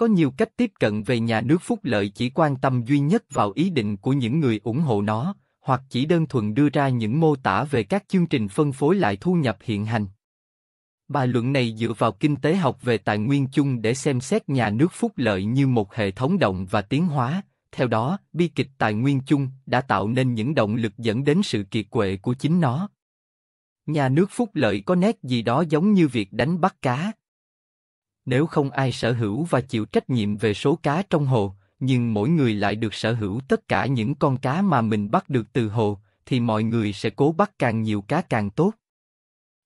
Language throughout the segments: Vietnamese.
Có nhiều cách tiếp cận về nhà nước phúc lợi chỉ quan tâm duy nhất vào ý định của những người ủng hộ nó, hoặc chỉ đơn thuần đưa ra những mô tả về các chương trình phân phối lại thu nhập hiện hành. Bài luận này dựa vào kinh tế học về tài nguyên chung để xem xét nhà nước phúc lợi như một hệ thống động và tiến hóa. Theo đó, bi kịch tài nguyên chung đã tạo nên những động lực dẫn đến sự kiệt quệ của chính nó. Nhà nước phúc lợi có nét gì đó giống như việc đánh bắt cá, nếu không ai sở hữu và chịu trách nhiệm về số cá trong hồ, nhưng mỗi người lại được sở hữu tất cả những con cá mà mình bắt được từ hồ, thì mọi người sẽ cố bắt càng nhiều cá càng tốt.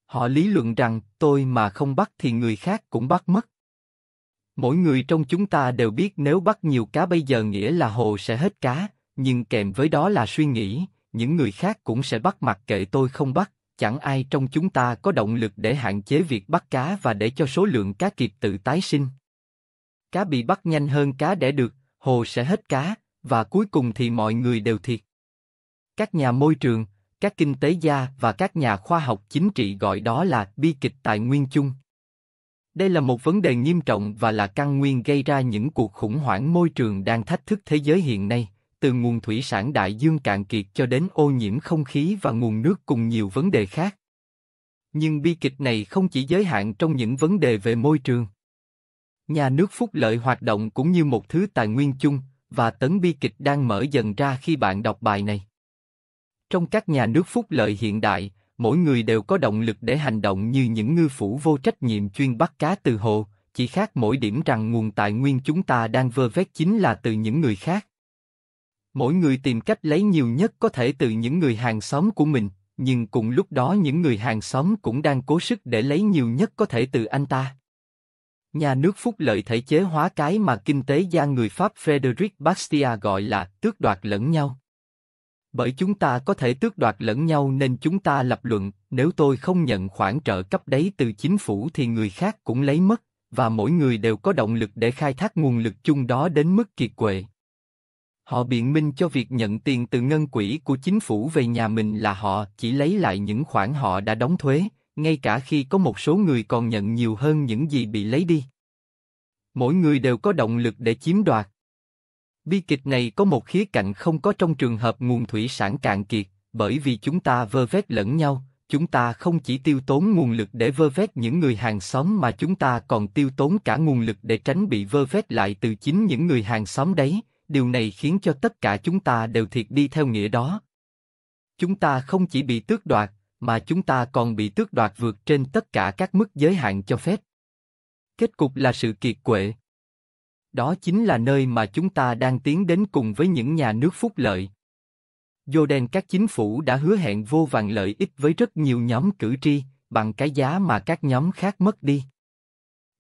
Họ lý luận rằng tôi mà không bắt thì người khác cũng bắt mất. Mỗi người trong chúng ta đều biết nếu bắt nhiều cá bây giờ nghĩa là hồ sẽ hết cá, nhưng kèm với đó là suy nghĩ, những người khác cũng sẽ bắt mặc kệ tôi không bắt, chẳng ai trong chúng ta có động lực để hạn chế việc bắt cá và để cho số lượng cá kịp tự tái sinh. Cá bị bắt nhanh hơn cá đẻ được, hồ sẽ hết cá, và cuối cùng thì mọi người đều thiệt. Các nhà môi trường, các kinh tế gia và các nhà khoa học chính trị gọi đó là bi kịch tài nguyên chung. Đây là một vấn đề nghiêm trọng và là căn nguyên gây ra những cuộc khủng hoảng môi trường đang thách thức thế giới hiện nay từ nguồn thủy sản đại dương cạn kiệt cho đến ô nhiễm không khí và nguồn nước cùng nhiều vấn đề khác. Nhưng bi kịch này không chỉ giới hạn trong những vấn đề về môi trường. Nhà nước phúc lợi hoạt động cũng như một thứ tài nguyên chung, và tấn bi kịch đang mở dần ra khi bạn đọc bài này. Trong các nhà nước phúc lợi hiện đại, mỗi người đều có động lực để hành động như những ngư phủ vô trách nhiệm chuyên bắt cá từ hồ, chỉ khác mỗi điểm rằng nguồn tài nguyên chúng ta đang vơ vét chính là từ những người khác. Mỗi người tìm cách lấy nhiều nhất có thể từ những người hàng xóm của mình, nhưng cùng lúc đó những người hàng xóm cũng đang cố sức để lấy nhiều nhất có thể từ anh ta. Nhà nước phúc lợi thể chế hóa cái mà kinh tế gia người Pháp Frederic Bastiat gọi là tước đoạt lẫn nhau. Bởi chúng ta có thể tước đoạt lẫn nhau nên chúng ta lập luận, nếu tôi không nhận khoản trợ cấp đấy từ chính phủ thì người khác cũng lấy mất, và mỗi người đều có động lực để khai thác nguồn lực chung đó đến mức kiệt quệ. Họ biện minh cho việc nhận tiền từ ngân quỹ của chính phủ về nhà mình là họ chỉ lấy lại những khoản họ đã đóng thuế, ngay cả khi có một số người còn nhận nhiều hơn những gì bị lấy đi. Mỗi người đều có động lực để chiếm đoạt. Bi kịch này có một khía cạnh không có trong trường hợp nguồn thủy sản cạn kiệt, bởi vì chúng ta vơ vét lẫn nhau, chúng ta không chỉ tiêu tốn nguồn lực để vơ vét những người hàng xóm mà chúng ta còn tiêu tốn cả nguồn lực để tránh bị vơ vét lại từ chính những người hàng xóm đấy, điều này khiến cho tất cả chúng ta đều thiệt đi theo nghĩa đó. Chúng ta không chỉ bị tước đoạt, mà chúng ta còn bị tước đoạt vượt trên tất cả các mức giới hạn cho phép. Kết cục là sự kiệt quệ. Đó chính là nơi mà chúng ta đang tiến đến cùng với những nhà nước phúc lợi. đen các chính phủ đã hứa hẹn vô vàng lợi ích với rất nhiều nhóm cử tri, bằng cái giá mà các nhóm khác mất đi.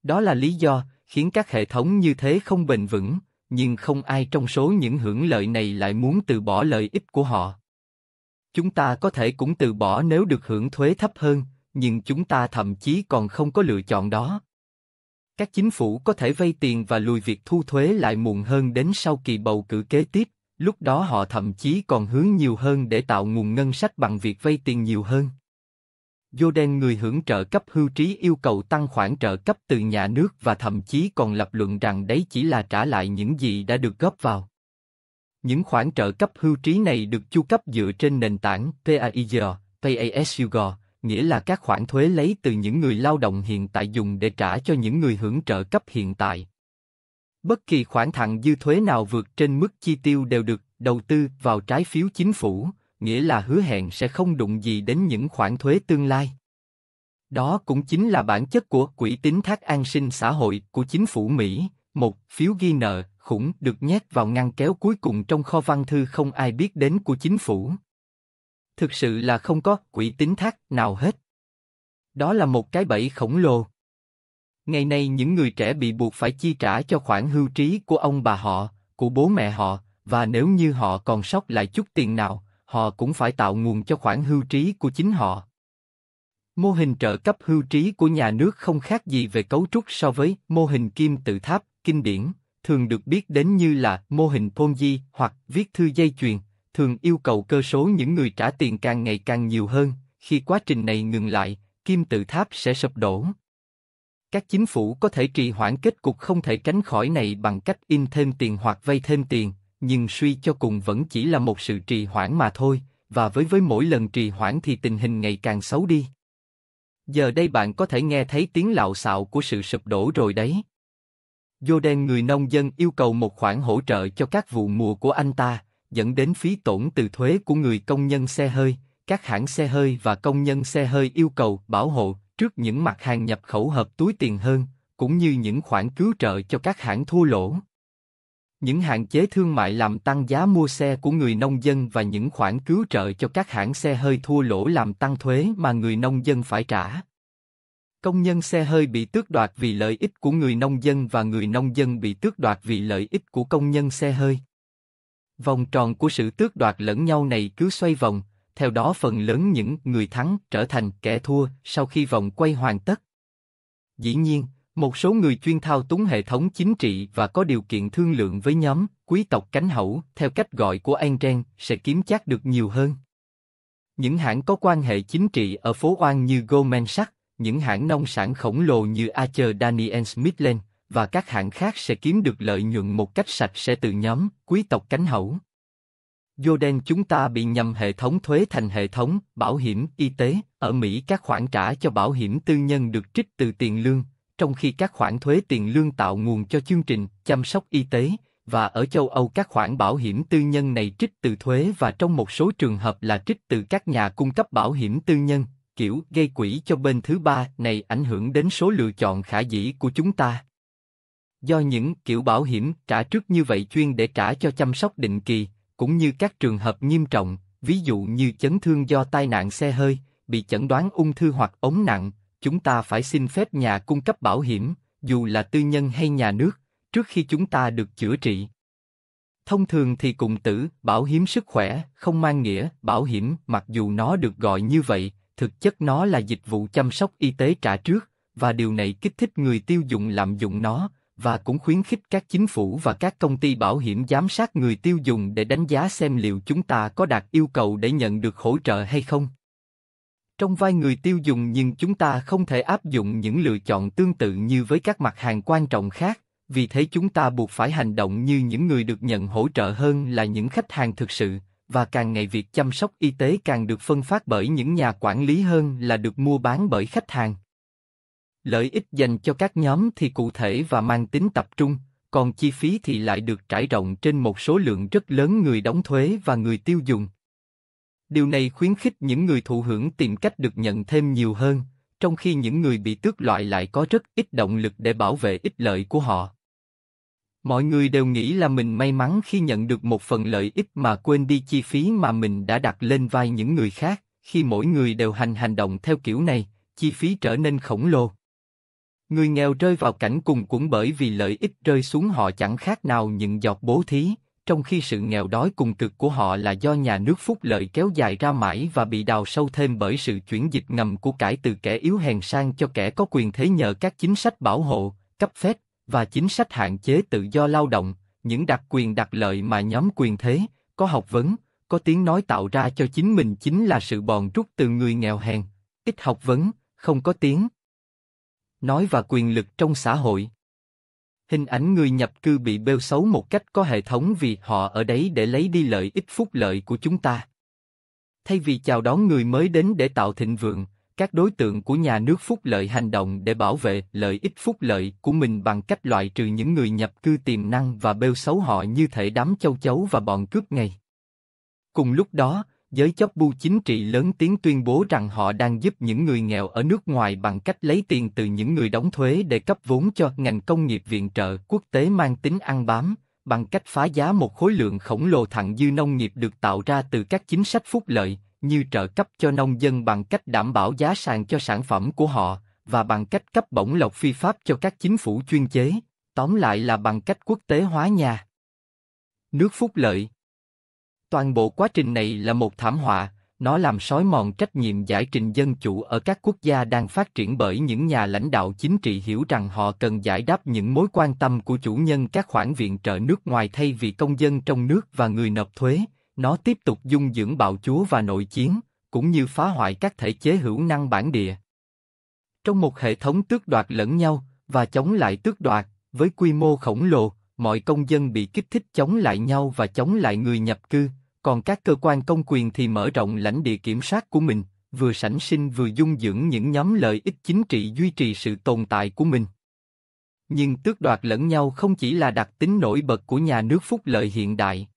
Đó là lý do khiến các hệ thống như thế không bền vững, nhưng không ai trong số những hưởng lợi này lại muốn từ bỏ lợi ích của họ. Chúng ta có thể cũng từ bỏ nếu được hưởng thuế thấp hơn, nhưng chúng ta thậm chí còn không có lựa chọn đó. Các chính phủ có thể vay tiền và lùi việc thu thuế lại muộn hơn đến sau kỳ bầu cử kế tiếp, lúc đó họ thậm chí còn hướng nhiều hơn để tạo nguồn ngân sách bằng việc vay tiền nhiều hơn. Vô đen người hưởng trợ cấp hưu trí yêu cầu tăng khoản trợ cấp từ nhà nước và thậm chí còn lập luận rằng đấy chỉ là trả lại những gì đã được góp vào. Những khoản trợ cấp hưu trí này được chu cấp dựa trên nền tảng PAIG, PASUG, nghĩa là các khoản thuế lấy từ những người lao động hiện tại dùng để trả cho những người hưởng trợ cấp hiện tại. Bất kỳ khoản thặng dư thuế nào vượt trên mức chi tiêu đều được đầu tư vào trái phiếu chính phủ, nghĩa là hứa hẹn sẽ không đụng gì đến những khoản thuế tương lai. Đó cũng chính là bản chất của Quỹ tín thác an sinh xã hội của chính phủ Mỹ, một phiếu ghi nợ khủng được nhét vào ngăn kéo cuối cùng trong kho văn thư không ai biết đến của chính phủ. Thực sự là không có quỹ tín thác nào hết. Đó là một cái bẫy khổng lồ. Ngày nay những người trẻ bị buộc phải chi trả cho khoản hưu trí của ông bà họ, của bố mẹ họ, và nếu như họ còn sót lại chút tiền nào, họ cũng phải tạo nguồn cho khoản hưu trí của chính họ. Mô hình trợ cấp hưu trí của nhà nước không khác gì về cấu trúc so với mô hình kim tự tháp, kinh điển, thường được biết đến như là mô hình Ponzi hoặc viết thư dây chuyền, thường yêu cầu cơ số những người trả tiền càng ngày càng nhiều hơn, khi quá trình này ngừng lại, kim tự tháp sẽ sụp đổ. Các chính phủ có thể trì hoãn kết cục không thể tránh khỏi này bằng cách in thêm tiền hoặc vay thêm tiền, nhưng suy cho cùng vẫn chỉ là một sự trì hoãn mà thôi, và với với mỗi lần trì hoãn thì tình hình ngày càng xấu đi. Giờ đây bạn có thể nghe thấy tiếng lạo xạo của sự sụp đổ rồi đấy. vô đen người nông dân yêu cầu một khoản hỗ trợ cho các vụ mùa của anh ta, dẫn đến phí tổn từ thuế của người công nhân xe hơi, các hãng xe hơi và công nhân xe hơi yêu cầu bảo hộ trước những mặt hàng nhập khẩu hợp túi tiền hơn, cũng như những khoản cứu trợ cho các hãng thua lỗ những hạn chế thương mại làm tăng giá mua xe của người nông dân và những khoản cứu trợ cho các hãng xe hơi thua lỗ làm tăng thuế mà người nông dân phải trả. Công nhân xe hơi bị tước đoạt vì lợi ích của người nông dân và người nông dân bị tước đoạt vì lợi ích của công nhân xe hơi. Vòng tròn của sự tước đoạt lẫn nhau này cứ xoay vòng, theo đó phần lớn những người thắng trở thành kẻ thua sau khi vòng quay hoàn tất. Dĩ nhiên, một số người chuyên thao túng hệ thống chính trị và có điều kiện thương lượng với nhóm quý tộc cánh hậu, theo cách gọi của trang sẽ kiếm chắc được nhiều hơn. Những hãng có quan hệ chính trị ở phố Oan như Goldman Sachs, những hãng nông sản khổng lồ như Archer Daniel Smithland và các hãng khác sẽ kiếm được lợi nhuận một cách sạch sẽ từ nhóm quý tộc cánh hậu. đen chúng ta bị nhầm hệ thống thuế thành hệ thống bảo hiểm y tế. Ở Mỹ các khoản trả cho bảo hiểm tư nhân được trích từ tiền lương, trong khi các khoản thuế tiền lương tạo nguồn cho chương trình chăm sóc y tế và ở châu Âu các khoản bảo hiểm tư nhân này trích từ thuế và trong một số trường hợp là trích từ các nhà cung cấp bảo hiểm tư nhân, kiểu gây quỹ cho bên thứ ba này ảnh hưởng đến số lựa chọn khả dĩ của chúng ta. Do những kiểu bảo hiểm trả trước như vậy chuyên để trả cho chăm sóc định kỳ, cũng như các trường hợp nghiêm trọng, ví dụ như chấn thương do tai nạn xe hơi, bị chẩn đoán ung thư hoặc ống nặng, chúng ta phải xin phép nhà cung cấp bảo hiểm, dù là tư nhân hay nhà nước, trước khi chúng ta được chữa trị. Thông thường thì cùng tử bảo hiểm sức khỏe không mang nghĩa bảo hiểm, mặc dù nó được gọi như vậy, thực chất nó là dịch vụ chăm sóc y tế trả trước và điều này kích thích người tiêu dùng lạm dụng nó và cũng khuyến khích các chính phủ và các công ty bảo hiểm giám sát người tiêu dùng để đánh giá xem liệu chúng ta có đạt yêu cầu để nhận được hỗ trợ hay không. Trong vai người tiêu dùng nhưng chúng ta không thể áp dụng những lựa chọn tương tự như với các mặt hàng quan trọng khác, vì thế chúng ta buộc phải hành động như những người được nhận hỗ trợ hơn là những khách hàng thực sự, và càng ngày việc chăm sóc y tế càng được phân phát bởi những nhà quản lý hơn là được mua bán bởi khách hàng. Lợi ích dành cho các nhóm thì cụ thể và mang tính tập trung, còn chi phí thì lại được trải rộng trên một số lượng rất lớn người đóng thuế và người tiêu dùng. Điều này khuyến khích những người thụ hưởng tìm cách được nhận thêm nhiều hơn, trong khi những người bị tước loại lại có rất ít động lực để bảo vệ ích lợi của họ. Mọi người đều nghĩ là mình may mắn khi nhận được một phần lợi ích mà quên đi chi phí mà mình đã đặt lên vai những người khác, khi mỗi người đều hành hành động theo kiểu này, chi phí trở nên khổng lồ. Người nghèo rơi vào cảnh cùng cũng bởi vì lợi ích rơi xuống họ chẳng khác nào những giọt bố thí, trong khi sự nghèo đói cùng cực của họ là do nhà nước phúc lợi kéo dài ra mãi và bị đào sâu thêm bởi sự chuyển dịch ngầm của cải từ kẻ yếu hèn sang cho kẻ có quyền thế nhờ các chính sách bảo hộ, cấp phép và chính sách hạn chế tự do lao động, những đặc quyền đặc lợi mà nhóm quyền thế, có học vấn, có tiếng nói tạo ra cho chính mình chính là sự bòn rút từ người nghèo hèn, ít học vấn, không có tiếng nói và quyền lực trong xã hội hình ảnh người nhập cư bị bêu xấu một cách có hệ thống vì họ ở đấy để lấy đi lợi ích phúc lợi của chúng ta. Thay vì chào đón người mới đến để tạo thịnh vượng, các đối tượng của nhà nước phúc lợi hành động để bảo vệ lợi ích phúc lợi của mình bằng cách loại trừ những người nhập cư tiềm năng và bêu xấu họ như thể đám châu chấu và bọn cướp ngày. Cùng lúc đó, giới chóc bu chính trị lớn tiếng tuyên bố rằng họ đang giúp những người nghèo ở nước ngoài bằng cách lấy tiền từ những người đóng thuế để cấp vốn cho ngành công nghiệp viện trợ quốc tế mang tính ăn bám, bằng cách phá giá một khối lượng khổng lồ thặng dư nông nghiệp được tạo ra từ các chính sách phúc lợi, như trợ cấp cho nông dân bằng cách đảm bảo giá sàn cho sản phẩm của họ, và bằng cách cấp bổng lộc phi pháp cho các chính phủ chuyên chế, tóm lại là bằng cách quốc tế hóa nhà. Nước phúc lợi Toàn bộ quá trình này là một thảm họa, nó làm sói mòn trách nhiệm giải trình dân chủ ở các quốc gia đang phát triển bởi những nhà lãnh đạo chính trị hiểu rằng họ cần giải đáp những mối quan tâm của chủ nhân các khoản viện trợ nước ngoài thay vì công dân trong nước và người nộp thuế. Nó tiếp tục dung dưỡng bạo chúa và nội chiến, cũng như phá hoại các thể chế hữu năng bản địa. Trong một hệ thống tước đoạt lẫn nhau và chống lại tước đoạt, với quy mô khổng lồ, mọi công dân bị kích thích chống lại nhau và chống lại người nhập cư, còn các cơ quan công quyền thì mở rộng lãnh địa kiểm soát của mình, vừa sảnh sinh vừa dung dưỡng những nhóm lợi ích chính trị duy trì sự tồn tại của mình. Nhưng tước đoạt lẫn nhau không chỉ là đặc tính nổi bật của nhà nước phúc lợi hiện đại.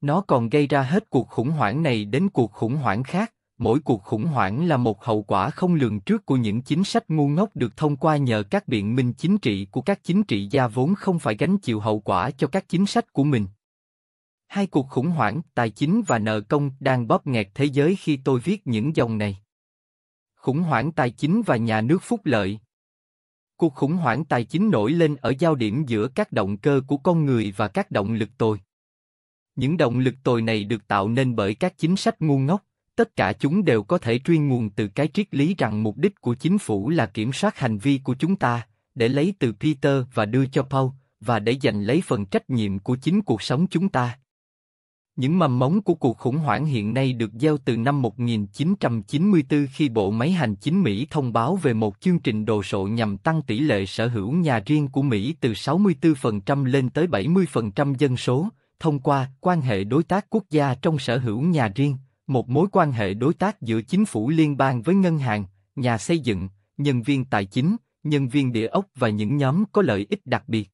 Nó còn gây ra hết cuộc khủng hoảng này đến cuộc khủng hoảng khác, mỗi cuộc khủng hoảng là một hậu quả không lường trước của những chính sách ngu ngốc được thông qua nhờ các biện minh chính trị của các chính trị gia vốn không phải gánh chịu hậu quả cho các chính sách của mình. Hai cuộc khủng hoảng tài chính và nợ công đang bóp nghẹt thế giới khi tôi viết những dòng này. Khủng hoảng tài chính và nhà nước phúc lợi. Cuộc khủng hoảng tài chính nổi lên ở giao điểm giữa các động cơ của con người và các động lực tồi. Những động lực tồi này được tạo nên bởi các chính sách ngu ngốc, tất cả chúng đều có thể truy nguồn từ cái triết lý rằng mục đích của chính phủ là kiểm soát hành vi của chúng ta, để lấy từ Peter và đưa cho Paul, và để giành lấy phần trách nhiệm của chính cuộc sống chúng ta. Những mầm móng của cuộc khủng hoảng hiện nay được gieo từ năm 1994 khi Bộ Máy Hành chính Mỹ thông báo về một chương trình đồ sộ nhằm tăng tỷ lệ sở hữu nhà riêng của Mỹ từ 64% lên tới 70% dân số, thông qua quan hệ đối tác quốc gia trong sở hữu nhà riêng, một mối quan hệ đối tác giữa chính phủ liên bang với ngân hàng, nhà xây dựng, nhân viên tài chính, nhân viên địa ốc và những nhóm có lợi ích đặc biệt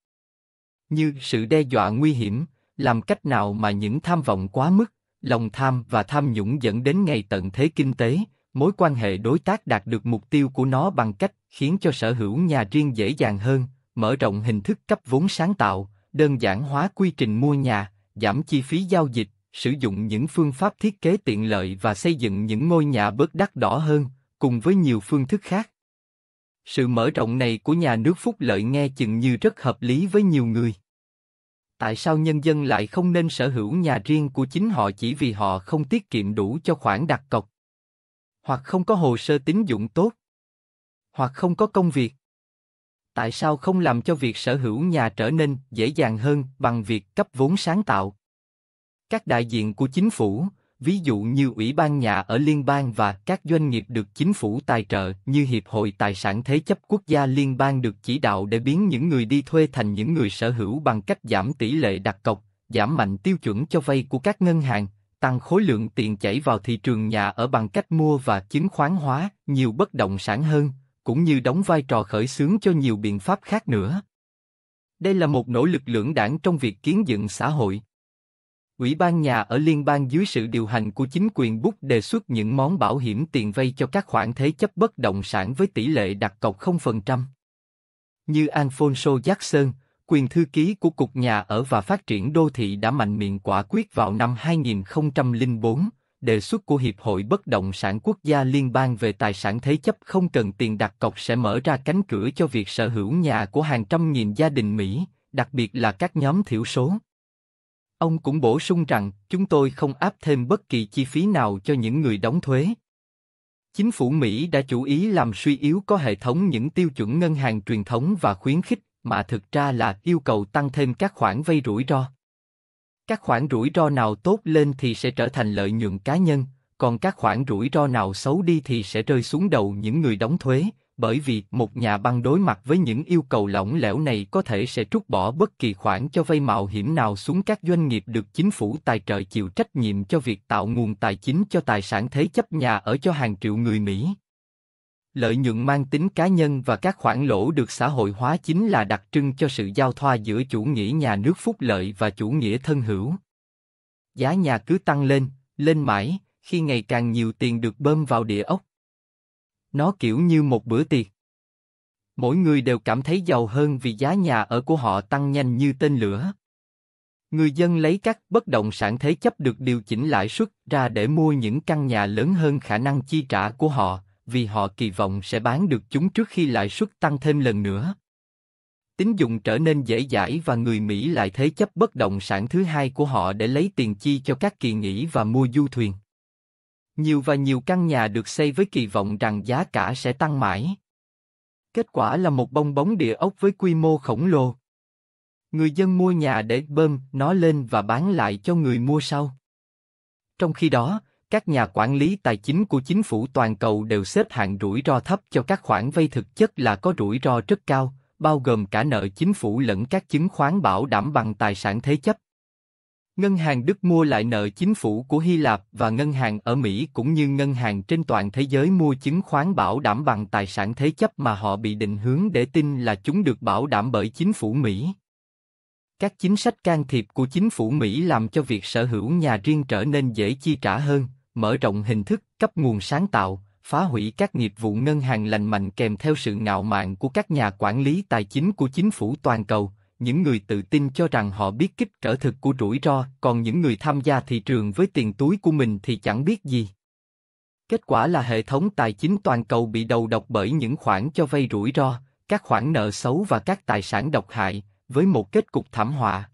như sự đe dọa nguy hiểm, làm cách nào mà những tham vọng quá mức, lòng tham và tham nhũng dẫn đến ngày tận thế kinh tế, mối quan hệ đối tác đạt được mục tiêu của nó bằng cách khiến cho sở hữu nhà riêng dễ dàng hơn, mở rộng hình thức cấp vốn sáng tạo, đơn giản hóa quy trình mua nhà, giảm chi phí giao dịch, sử dụng những phương pháp thiết kế tiện lợi và xây dựng những ngôi nhà bớt đắt đỏ hơn, cùng với nhiều phương thức khác. Sự mở rộng này của nhà nước phúc lợi nghe chừng như rất hợp lý với nhiều người tại sao nhân dân lại không nên sở hữu nhà riêng của chính họ chỉ vì họ không tiết kiệm đủ cho khoản đặt cọc, hoặc không có hồ sơ tín dụng tốt, hoặc không có công việc. Tại sao không làm cho việc sở hữu nhà trở nên dễ dàng hơn bằng việc cấp vốn sáng tạo? Các đại diện của chính phủ, ví dụ như ủy ban nhà ở liên bang và các doanh nghiệp được chính phủ tài trợ như Hiệp hội Tài sản Thế chấp Quốc gia liên bang được chỉ đạo để biến những người đi thuê thành những người sở hữu bằng cách giảm tỷ lệ đặt cọc, giảm mạnh tiêu chuẩn cho vay của các ngân hàng, tăng khối lượng tiền chảy vào thị trường nhà ở bằng cách mua và chứng khoán hóa nhiều bất động sản hơn, cũng như đóng vai trò khởi xướng cho nhiều biện pháp khác nữa. Đây là một nỗ lực lưỡng đảng trong việc kiến dựng xã hội. Ủy ban nhà ở liên bang dưới sự điều hành của chính quyền bút đề xuất những món bảo hiểm tiền vay cho các khoản thế chấp bất động sản với tỷ lệ đặt cọc 0%. Như Alfonso Jackson, quyền thư ký của Cục Nhà ở và Phát triển Đô thị đã mạnh miệng quả quyết vào năm 2004, đề xuất của Hiệp hội Bất động sản quốc gia liên bang về tài sản thế chấp không cần tiền đặt cọc sẽ mở ra cánh cửa cho việc sở hữu nhà của hàng trăm nghìn gia đình Mỹ, đặc biệt là các nhóm thiểu số. Ông cũng bổ sung rằng chúng tôi không áp thêm bất kỳ chi phí nào cho những người đóng thuế. Chính phủ Mỹ đã chú ý làm suy yếu có hệ thống những tiêu chuẩn ngân hàng truyền thống và khuyến khích mà thực ra là yêu cầu tăng thêm các khoản vay rủi ro. Các khoản rủi ro nào tốt lên thì sẽ trở thành lợi nhuận cá nhân, còn các khoản rủi ro nào xấu đi thì sẽ rơi xuống đầu những người đóng thuế, bởi vì một nhà băng đối mặt với những yêu cầu lỏng lẻo này có thể sẽ trút bỏ bất kỳ khoản cho vay mạo hiểm nào xuống các doanh nghiệp được chính phủ tài trợ chịu trách nhiệm cho việc tạo nguồn tài chính cho tài sản thế chấp nhà ở cho hàng triệu người Mỹ. Lợi nhuận mang tính cá nhân và các khoản lỗ được xã hội hóa chính là đặc trưng cho sự giao thoa giữa chủ nghĩa nhà nước phúc lợi và chủ nghĩa thân hữu. Giá nhà cứ tăng lên, lên mãi, khi ngày càng nhiều tiền được bơm vào địa ốc nó kiểu như một bữa tiệc. Mỗi người đều cảm thấy giàu hơn vì giá nhà ở của họ tăng nhanh như tên lửa. Người dân lấy các bất động sản thế chấp được điều chỉnh lãi suất ra để mua những căn nhà lớn hơn khả năng chi trả của họ, vì họ kỳ vọng sẽ bán được chúng trước khi lãi suất tăng thêm lần nữa. Tín dụng trở nên dễ dãi và người Mỹ lại thế chấp bất động sản thứ hai của họ để lấy tiền chi cho các kỳ nghỉ và mua du thuyền. Nhiều và nhiều căn nhà được xây với kỳ vọng rằng giá cả sẽ tăng mãi. Kết quả là một bong bóng địa ốc với quy mô khổng lồ. Người dân mua nhà để bơm nó lên và bán lại cho người mua sau. Trong khi đó, các nhà quản lý tài chính của chính phủ toàn cầu đều xếp hạng rủi ro thấp cho các khoản vay thực chất là có rủi ro rất cao, bao gồm cả nợ chính phủ lẫn các chứng khoán bảo đảm bằng tài sản thế chấp. Ngân hàng Đức mua lại nợ chính phủ của Hy Lạp và ngân hàng ở Mỹ cũng như ngân hàng trên toàn thế giới mua chứng khoán bảo đảm bằng tài sản thế chấp mà họ bị định hướng để tin là chúng được bảo đảm bởi chính phủ Mỹ. Các chính sách can thiệp của chính phủ Mỹ làm cho việc sở hữu nhà riêng trở nên dễ chi trả hơn, mở rộng hình thức, cấp nguồn sáng tạo, phá hủy các nghiệp vụ ngân hàng lành mạnh kèm theo sự ngạo mạn của các nhà quản lý tài chính của chính phủ toàn cầu, những người tự tin cho rằng họ biết kích trở thực của rủi ro, còn những người tham gia thị trường với tiền túi của mình thì chẳng biết gì. Kết quả là hệ thống tài chính toàn cầu bị đầu độc bởi những khoản cho vay rủi ro, các khoản nợ xấu và các tài sản độc hại, với một kết cục thảm họa.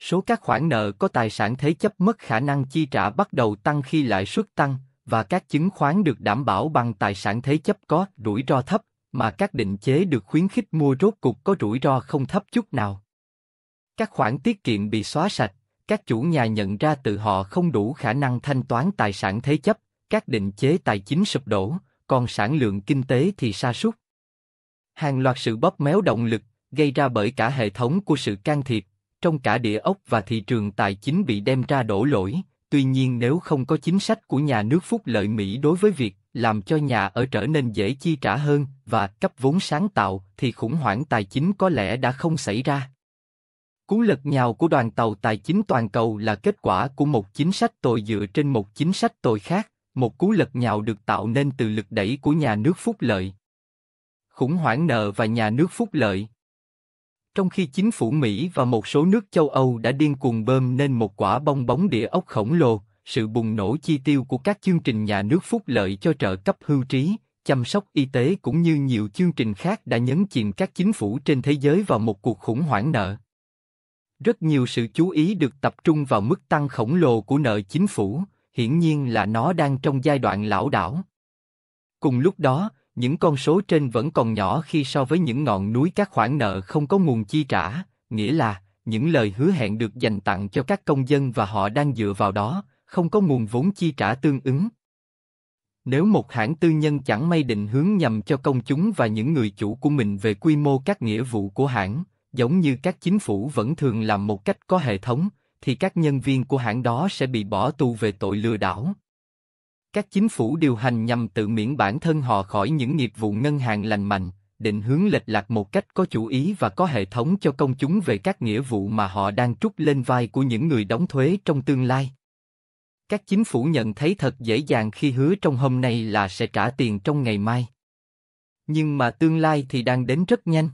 Số các khoản nợ có tài sản thế chấp mất khả năng chi trả bắt đầu tăng khi lãi suất tăng, và các chứng khoán được đảm bảo bằng tài sản thế chấp có rủi ro thấp mà các định chế được khuyến khích mua rốt cục có rủi ro không thấp chút nào. Các khoản tiết kiệm bị xóa sạch, các chủ nhà nhận ra tự họ không đủ khả năng thanh toán tài sản thế chấp, các định chế tài chính sụp đổ, còn sản lượng kinh tế thì sa sút. Hàng loạt sự bóp méo động lực gây ra bởi cả hệ thống của sự can thiệp trong cả địa ốc và thị trường tài chính bị đem ra đổ lỗi. Tuy nhiên nếu không có chính sách của nhà nước phúc lợi Mỹ đối với việc làm cho nhà ở trở nên dễ chi trả hơn và cấp vốn sáng tạo thì khủng hoảng tài chính có lẽ đã không xảy ra. Cú lật nhào của đoàn tàu tài chính toàn cầu là kết quả của một chính sách tồi dựa trên một chính sách tồi khác, một cú lật nhào được tạo nên từ lực đẩy của nhà nước phúc lợi. Khủng hoảng nợ và nhà nước phúc lợi Trong khi chính phủ Mỹ và một số nước châu Âu đã điên cuồng bơm nên một quả bong bóng địa ốc khổng lồ, sự bùng nổ chi tiêu của các chương trình nhà nước phúc lợi cho trợ cấp hưu trí, chăm sóc y tế cũng như nhiều chương trình khác đã nhấn chìm các chính phủ trên thế giới vào một cuộc khủng hoảng nợ. Rất nhiều sự chú ý được tập trung vào mức tăng khổng lồ của nợ chính phủ, hiển nhiên là nó đang trong giai đoạn lão đảo. Cùng lúc đó, những con số trên vẫn còn nhỏ khi so với những ngọn núi các khoản nợ không có nguồn chi trả, nghĩa là những lời hứa hẹn được dành tặng cho các công dân và họ đang dựa vào đó, không có nguồn vốn chi trả tương ứng. Nếu một hãng tư nhân chẳng may định hướng nhằm cho công chúng và những người chủ của mình về quy mô các nghĩa vụ của hãng, giống như các chính phủ vẫn thường làm một cách có hệ thống, thì các nhân viên của hãng đó sẽ bị bỏ tù về tội lừa đảo. Các chính phủ điều hành nhằm tự miễn bản thân họ khỏi những nghiệp vụ ngân hàng lành mạnh, định hướng lệch lạc một cách có chủ ý và có hệ thống cho công chúng về các nghĩa vụ mà họ đang trút lên vai của những người đóng thuế trong tương lai. Các chính phủ nhận thấy thật dễ dàng khi hứa trong hôm nay là sẽ trả tiền trong ngày mai. Nhưng mà tương lai thì đang đến rất nhanh.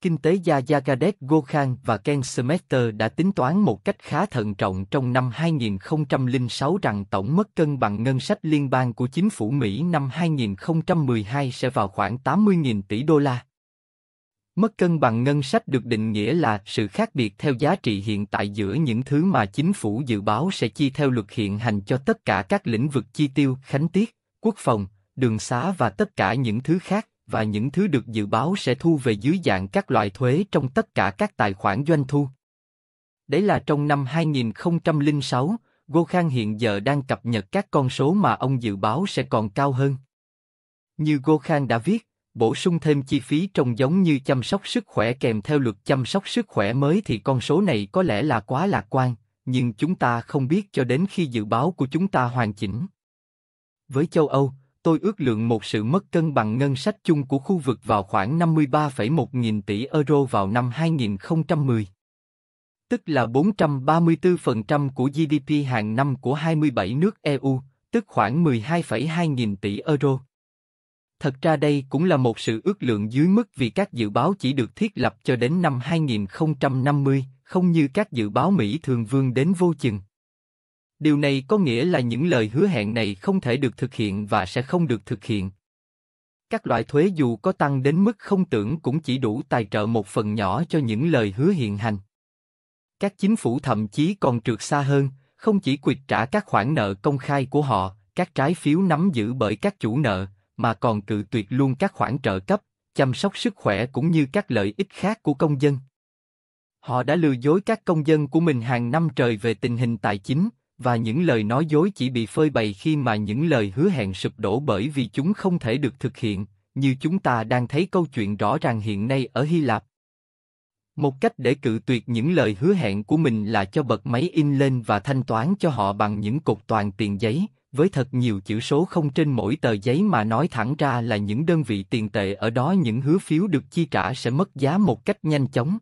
Kinh tế gia Jagadet Gokhan và Ken Smetter đã tính toán một cách khá thận trọng trong năm 2006 rằng tổng mất cân bằng ngân sách liên bang của chính phủ Mỹ năm 2012 sẽ vào khoảng 80.000 tỷ đô la. Mất cân bằng ngân sách được định nghĩa là sự khác biệt theo giá trị hiện tại giữa những thứ mà chính phủ dự báo sẽ chi theo luật hiện hành cho tất cả các lĩnh vực chi tiêu, khánh tiết, quốc phòng, đường xá và tất cả những thứ khác và những thứ được dự báo sẽ thu về dưới dạng các loại thuế trong tất cả các tài khoản doanh thu. Đấy là trong năm 2006, Gokhan hiện giờ đang cập nhật các con số mà ông dự báo sẽ còn cao hơn. Như Gokhan đã viết, bổ sung thêm chi phí trông giống như chăm sóc sức khỏe kèm theo luật chăm sóc sức khỏe mới thì con số này có lẽ là quá lạc quan, nhưng chúng ta không biết cho đến khi dự báo của chúng ta hoàn chỉnh. Với châu Âu, tôi ước lượng một sự mất cân bằng ngân sách chung của khu vực vào khoảng 53,1 nghìn tỷ euro vào năm 2010. Tức là 434% của GDP hàng năm của 27 nước EU, tức khoảng 12,2 nghìn tỷ euro. Thật ra đây cũng là một sự ước lượng dưới mức vì các dự báo chỉ được thiết lập cho đến năm 2050, không như các dự báo Mỹ thường vương đến vô chừng. Điều này có nghĩa là những lời hứa hẹn này không thể được thực hiện và sẽ không được thực hiện. Các loại thuế dù có tăng đến mức không tưởng cũng chỉ đủ tài trợ một phần nhỏ cho những lời hứa hiện hành. Các chính phủ thậm chí còn trượt xa hơn, không chỉ quyệt trả các khoản nợ công khai của họ, các trái phiếu nắm giữ bởi các chủ nợ, mà còn cự tuyệt luôn các khoản trợ cấp, chăm sóc sức khỏe cũng như các lợi ích khác của công dân. Họ đã lừa dối các công dân của mình hàng năm trời về tình hình tài chính, và những lời nói dối chỉ bị phơi bày khi mà những lời hứa hẹn sụp đổ bởi vì chúng không thể được thực hiện, như chúng ta đang thấy câu chuyện rõ ràng hiện nay ở Hy Lạp. Một cách để cự tuyệt những lời hứa hẹn của mình là cho bật máy in lên và thanh toán cho họ bằng những cục toàn tiền giấy, với thật nhiều chữ số không trên mỗi tờ giấy mà nói thẳng ra là những đơn vị tiền tệ ở đó những hứa phiếu được chi trả sẽ mất giá một cách nhanh chóng.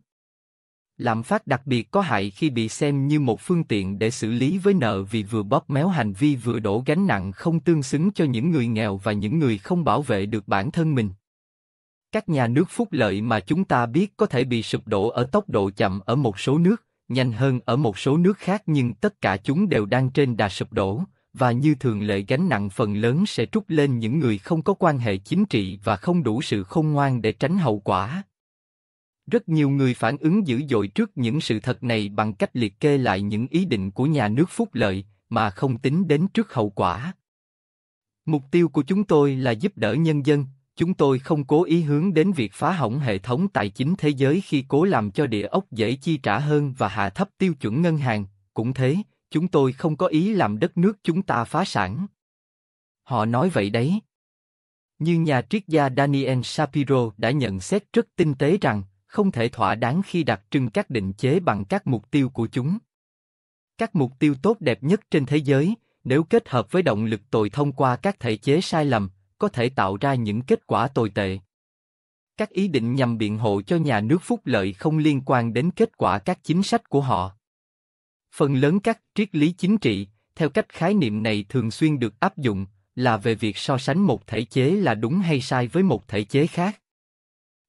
Lạm phát đặc biệt có hại khi bị xem như một phương tiện để xử lý với nợ vì vừa bóp méo hành vi vừa đổ gánh nặng không tương xứng cho những người nghèo và những người không bảo vệ được bản thân mình. Các nhà nước phúc lợi mà chúng ta biết có thể bị sụp đổ ở tốc độ chậm ở một số nước, nhanh hơn ở một số nước khác nhưng tất cả chúng đều đang trên đà sụp đổ, và như thường lệ gánh nặng phần lớn sẽ trút lên những người không có quan hệ chính trị và không đủ sự khôn ngoan để tránh hậu quả. Rất nhiều người phản ứng dữ dội trước những sự thật này bằng cách liệt kê lại những ý định của nhà nước phúc lợi mà không tính đến trước hậu quả. Mục tiêu của chúng tôi là giúp đỡ nhân dân, chúng tôi không cố ý hướng đến việc phá hỏng hệ thống tài chính thế giới khi cố làm cho địa ốc dễ chi trả hơn và hạ thấp tiêu chuẩn ngân hàng, cũng thế, Chúng tôi không có ý làm đất nước chúng ta phá sản. Họ nói vậy đấy. Như nhà triết gia Daniel Shapiro đã nhận xét rất tinh tế rằng, không thể thỏa đáng khi đặt trưng các định chế bằng các mục tiêu của chúng. Các mục tiêu tốt đẹp nhất trên thế giới, nếu kết hợp với động lực tồi thông qua các thể chế sai lầm, có thể tạo ra những kết quả tồi tệ. Các ý định nhằm biện hộ cho nhà nước phúc lợi không liên quan đến kết quả các chính sách của họ. Phần lớn các triết lý chính trị, theo cách khái niệm này thường xuyên được áp dụng, là về việc so sánh một thể chế là đúng hay sai với một thể chế khác.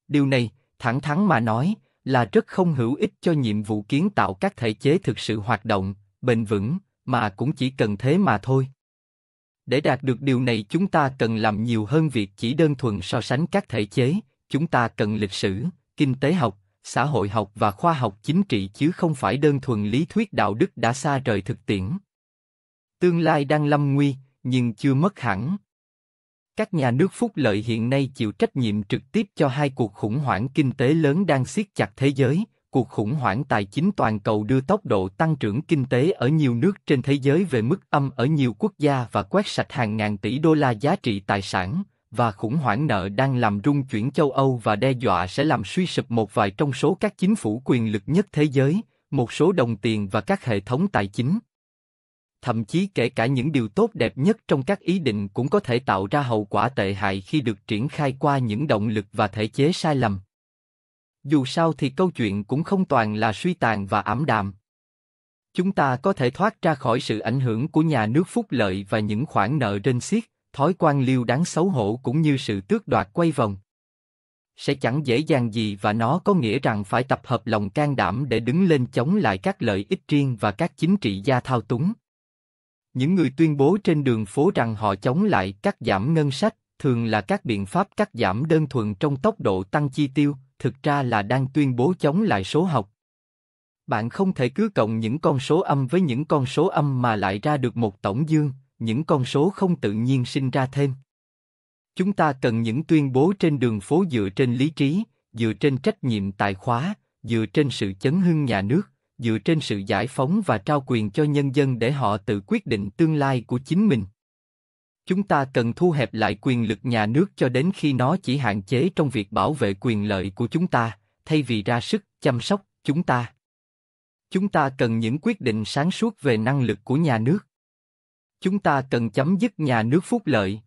Điều này, thẳng thắn mà nói, là rất không hữu ích cho nhiệm vụ kiến tạo các thể chế thực sự hoạt động, bền vững, mà cũng chỉ cần thế mà thôi. Để đạt được điều này chúng ta cần làm nhiều hơn việc chỉ đơn thuần so sánh các thể chế, chúng ta cần lịch sử, kinh tế học, xã hội học và khoa học chính trị chứ không phải đơn thuần lý thuyết đạo đức đã xa rời thực tiễn. Tương lai đang lâm nguy, nhưng chưa mất hẳn. Các nhà nước phúc lợi hiện nay chịu trách nhiệm trực tiếp cho hai cuộc khủng hoảng kinh tế lớn đang siết chặt thế giới, cuộc khủng hoảng tài chính toàn cầu đưa tốc độ tăng trưởng kinh tế ở nhiều nước trên thế giới về mức âm ở nhiều quốc gia và quét sạch hàng ngàn tỷ đô la giá trị tài sản, và khủng hoảng nợ đang làm rung chuyển châu Âu và đe dọa sẽ làm suy sụp một vài trong số các chính phủ quyền lực nhất thế giới, một số đồng tiền và các hệ thống tài chính. Thậm chí kể cả những điều tốt đẹp nhất trong các ý định cũng có thể tạo ra hậu quả tệ hại khi được triển khai qua những động lực và thể chế sai lầm. Dù sao thì câu chuyện cũng không toàn là suy tàn và ảm đạm chúng ta có thể thoát ra khỏi sự ảnh hưởng của nhà nước phúc lợi và những khoản nợ rên xiết, thói quan liêu đáng xấu hổ cũng như sự tước đoạt quay vòng. Sẽ chẳng dễ dàng gì và nó có nghĩa rằng phải tập hợp lòng can đảm để đứng lên chống lại các lợi ích riêng và các chính trị gia thao túng. Những người tuyên bố trên đường phố rằng họ chống lại các giảm ngân sách thường là các biện pháp cắt giảm đơn thuần trong tốc độ tăng chi tiêu, thực ra là đang tuyên bố chống lại số học. Bạn không thể cứ cộng những con số âm với những con số âm mà lại ra được một tổng dương, những con số không tự nhiên sinh ra thêm. Chúng ta cần những tuyên bố trên đường phố dựa trên lý trí, dựa trên trách nhiệm tài khóa, dựa trên sự chấn hưng nhà nước, dựa trên sự giải phóng và trao quyền cho nhân dân để họ tự quyết định tương lai của chính mình. Chúng ta cần thu hẹp lại quyền lực nhà nước cho đến khi nó chỉ hạn chế trong việc bảo vệ quyền lợi của chúng ta, thay vì ra sức chăm sóc chúng ta. Chúng ta cần những quyết định sáng suốt về năng lực của nhà nước. Chúng ta cần chấm dứt nhà nước phúc lợi.